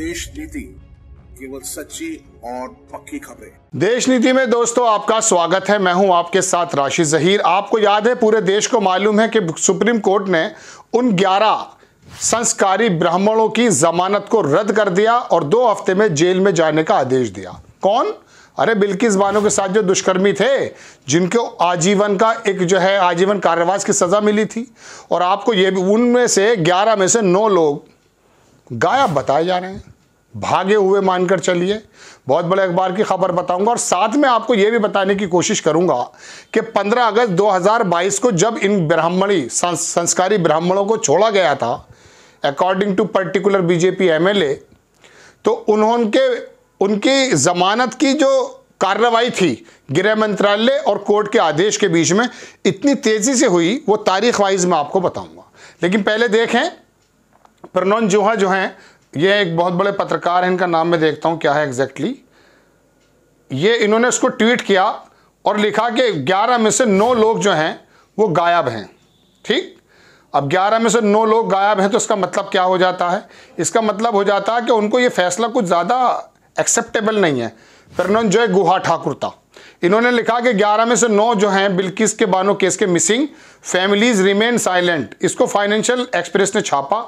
देश नीति केवल सच्ची और पक्की खबरें देश नीति में दोस्तों आपका स्वागत है मैं हूं आपके साथ राशि जहीर आपको याद है पूरे देश को मालूम है कि सुप्रीम कोर्ट ने उन 11 संस्कारी ब्राह्मणों की जमानत को रद्द कर दिया और दो हफ्ते में जेल में जाने का आदेश दिया कौन अरे बिल्किस बानो के साथ जो दुष्कर्मी थे जिनको आजीवन का एक जो है आजीवन कार्यवास की सज़ा मिली थी और आपको ये उनमें से 11 में से 9 लोग गायब बताए जा रहे हैं भागे हुए मानकर चलिए बहुत बड़े अखबार की खबर बताऊंगा और साथ में आपको यह भी बताने की कोशिश करूंगा कि 15 अगस्त 2022 को जब इन ब्राह्मणी संस्कारी ब्राह्मणों को छोड़ा गया था according to particular BJP MLA तो उन्होंने उनकी जमानत की जो कार्रवाई थी गृह मंत्रालय और कोर्ट के आदेश के बीच में इतनी तेज़ी से हुई वो तारीख वाइज में आपको बताऊंगा लेकिन पहले देखें प्रणोन जोहा जो हैं ये एक बहुत बड़े पत्रकार हैं इनका नाम मैं देखता हूँ क्या है एग्जैक्टली ये इन्होंने उसको ट्वीट किया और लिखा कि ग्यारह में से नौ लोग जो हैं वो गायब हैं ठीक अब ग्यारह में से नौ लोग गायब हैं तो इसका मतलब क्या हो जाता है इसका मतलब हो जाता है कि उनको ये फैसला कुछ ज़्यादा एक्सेप्टेबल नहीं है फिर उन्होंने जो है गुहा ठाकुर था इन्होंने लिखा कि 11 में से 9 जो हैं बिल्किस के बानो केस के मिसिंग फैमिलीज रिमेन साइलेंट इसको फाइनेंशियल एक्सप्रेस ने छापा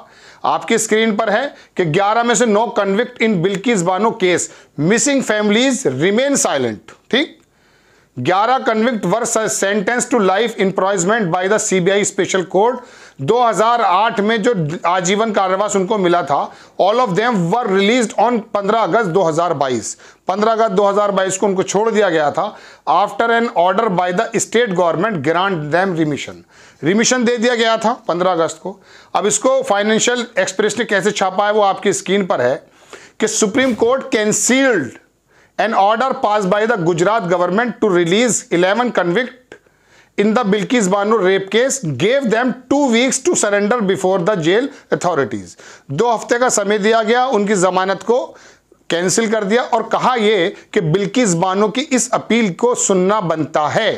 आपकी स्क्रीन पर है कि 11 में से 9 convict in Bilkis Bano case missing families remain silent ठीक ग्यारह convict were sentence to life imprisonment by the CBI special court 2008 में जो आजीवन कारावास उनको मिला था all of them were released on 15 अगस्त 2022 15 अगस्त 2022 को उनको छोड़ दिया गया था after an order by the state government grant them remission remission दे दिया गया था 15 अगस्त को अब इसको फाइनेंशियल एक्सप्रेस ने कैसे छापा है वो आपकी स्क्रीन पर है कि supreme court cancelled an order pass by the Gujarat government to release 11 convict in the Bilkis Bano rape case gave them two weeks to surrender before the jail authorities दो हफ्ते का समय दिया गया उनकी जमानत को कैंसिल कर दिया और कहा यह कि बिल्किस बानो की इस अपील को सुनना बनता है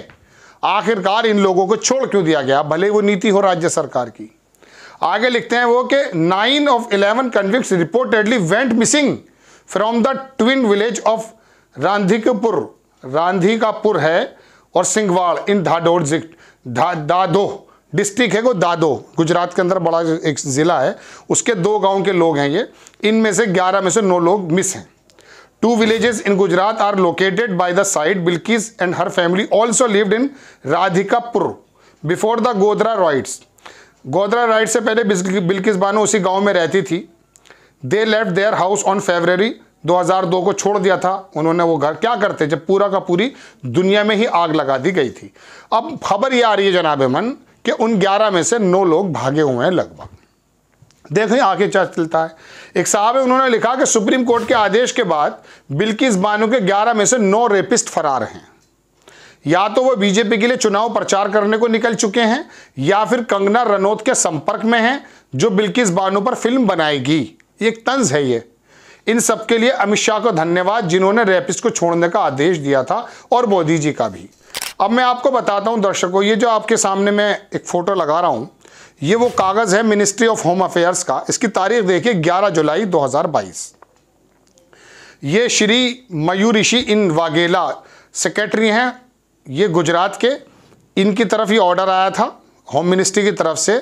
आखिरकार इन लोगों को छोड़ क्यों दिया गया भले वो नीति हो राज्य सरकार की आगे लिखते हैं वो कि nine of eleven convict reportedly went missing from the twin village of Randhikpur रांधी का पुर है और सिंघवाड़ इन धाडोर धा, दादो डिस्ट्रिक्ट है वो दादो गुजरात के अंदर बड़ा एक ज़िला है उसके दो गांव के लोग हैं ये इनमें से 11 में से नौ लोग मिस हैं two villages in Gujarat are located by the side Bilkis and her family also lived in Radhikapur before the Godhra riots Godhra riot से पहले बिल्किस बानो उसी गाँव में रहती थी they left their house on February 2002 को छोड़ दिया था उन्होंने वो घर क्या करते जब पूरा का पूरी दुनिया में ही आग लगा दी गई थी अब खबर ये आ रही है जनाब मन कि उन 11 में से 9 लोग भागे हुए हैं लगभग देखें आगे क्या चलता है एक साहब है उन्होंने लिखा कि सुप्रीम कोर्ट के आदेश के बाद बिल्किस बानो के ग्यारह में से नौ रेपिस्ट फरार हैं या तो वो बीजेपी के लिए चुनाव प्रचार करने को निकल चुके हैं या फिर कंगना रनौत के संपर्क में हैं जो बिल्किस बानो पर फिल्म बनाएगी एक तंज है ये इन सब के लिए अमित शाह को धन्यवाद जिन्होंने रेपिस को छोड़ने का आदेश दिया था और मोदी जी का भी अब मैं आपको बताता हूं दर्शकों ये जो आपके सामने मैं एक फ़ोटो लगा रहा हूं ये वो कागज़ है मिनिस्ट्री ऑफ होम अफेयर्स का इसकी तारीख देखिए 11 जुलाई 2022 ये श्री मयूरिषि इन वागेला सेक्रेटरी हैं ये गुजरात के इनकी तरफ ये ऑर्डर आया था होम मिनिस्ट्री की तरफ से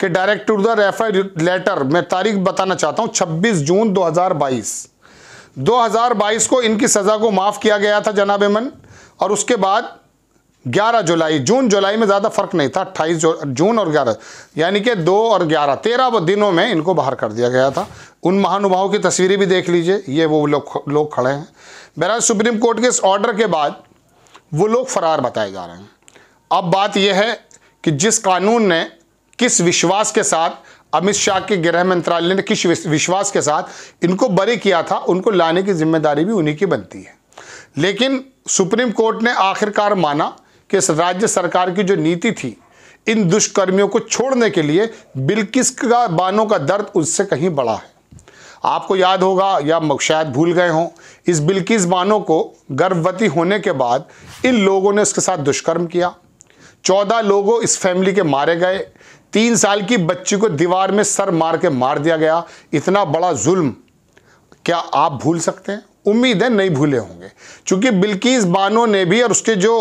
कि direct to the refer letter मैं तारीख बताना चाहता हूँ 26 जून 2022 2022 को इनकी सज़ा को माफ़ किया गया था जनाब मन और उसके बाद 11 जुलाई जून जुलाई में ज़्यादा फ़र्क नहीं था अट्ठाईस जून और 11 यानी कि 2 और 11 तेरह दिनों में इनको बाहर कर दिया गया था उन महानुभावों की तस्वीरें भी देख लीजिए ये वो लोग लोग खड़े हैं बहरहाल सुप्रीम कोर्ट के इस ऑर्डर के बाद वो लोग फरार बताए जा रहे हैं अब बात यह है कि जिस कानून ने किस विश्वास के साथ अमित शाह के गृह मंत्रालय ने किस विश्वास के साथ इनको बरी किया था उनको लाने की जिम्मेदारी भी उन्हीं की बनती है लेकिन सुप्रीम कोर्ट ने आखिरकार माना कि राज्य सरकार की जो नीति थी इन दुष्कर्मियों को छोड़ने के लिए बिल्किस का बानों का दर्द उससे कहीं बड़ा है आपको याद होगा या शायद भूल गए हों इस बिल्किस बानों को गर्भवती होने के बाद इन लोगों ने उसके साथ दुष्कर्म किया चौदह लोगों इस फैमिली के मारे गए तीन साल की बच्ची को दीवार में सर मार के मार दिया गया इतना बड़ा जुल्म क्या आप भूल सकते हैं उम्मीद है नहीं भूले होंगे क्योंकि बिल्किस बानो ने भी और उसके जो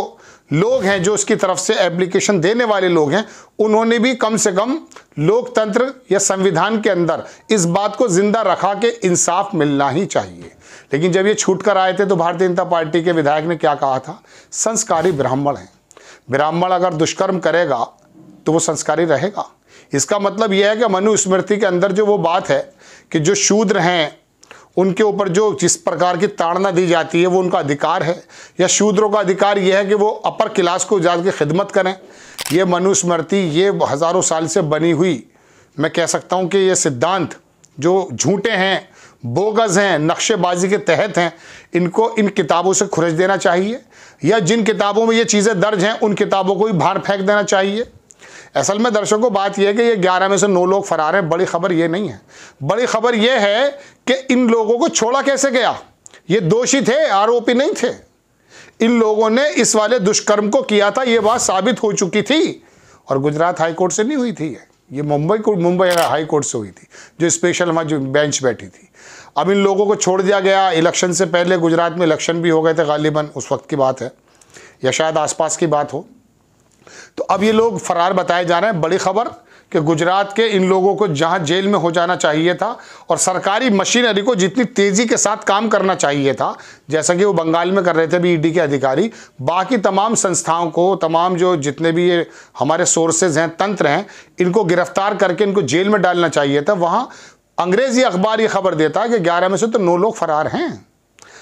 लोग हैं जो उसकी तरफ से एप्लीकेशन देने वाले लोग हैं उन्होंने भी कम से कम लोकतंत्र या संविधान के अंदर इस बात को जिंदा रखा के इंसाफ मिलना ही चाहिए लेकिन जब ये छूट कर आए थे तो भारतीय जनता पार्टी के विधायक ने क्या कहा था संस्कारी ब्राह्मण हैं ब्राह्मण अगर दुष्कर्म करेगा तो वो संस्कारी रहेगा इसका मतलब यह है कि मनुस्मृति के अंदर जो वो बात है कि जो शूद्र हैं उनके ऊपर जो जिस प्रकार की ताड़ना दी जाती है वो उनका अधिकार है या शूद्रों का अधिकार यह है कि वो अपर क्लास को जाकर के खिदमत करें ये मनुस्मृति ये हज़ारों साल से बनी हुई मैं कह सकता हूँ कि ये सिद्धांत जो झूठे हैं बोगज़ हैं नक्शेबाजी के तहत हैं इनको इन किताबों से खुरज देना चाहिए या जिन किताबों में ये चीज़ें दर्ज हैं उन किताबों को भी बाहर फेंक देना चाहिए असल में दर्शकों बात यह है कि ये ग्यारह में से नौ लोग फरार हैं बड़ी खबर ये नहीं है बड़ी खबर यह है कि इन लोगों को छोड़ा कैसे गया ये दोषी थे आरोपी नहीं थे इन लोगों ने इस वाले दुष्कर्म को किया था ये बात साबित हो चुकी थी और गुजरात हाईकोर्ट से नहीं हुई थी ये Mumbai court Mumbai high court से हुई थी जो स्पेशल वहाँ जो बेंच बैठी थी अब इन लोगों को छोड़ दिया गया इलेक्शन से पहले गुजरात में इलेक्शन भी हो गए थे गालिबन उस वक्त की बात है या शायद आसपास की बात हो तो अब ये लोग फरार बताए जा रहे हैं बड़ी खबर कि गुजरात के इन लोगों को जहां जेल में हो जाना चाहिए था और सरकारी मशीनरी को जितनी तेज़ी के साथ काम करना चाहिए था जैसा कि वो बंगाल में कर रहे थे अभी ईडी के अधिकारी बाकी तमाम संस्थाओं को तमाम जो जितने भी ये हमारे सोर्सेज हैं तंत्र हैं इनको गिरफ्तार करके इनको जेल में डालना चाहिए था वहाँ अंग्रेज़ी अखबार ये खबर देता है कि ग्यारह में से तो नौ लोग फरार हैं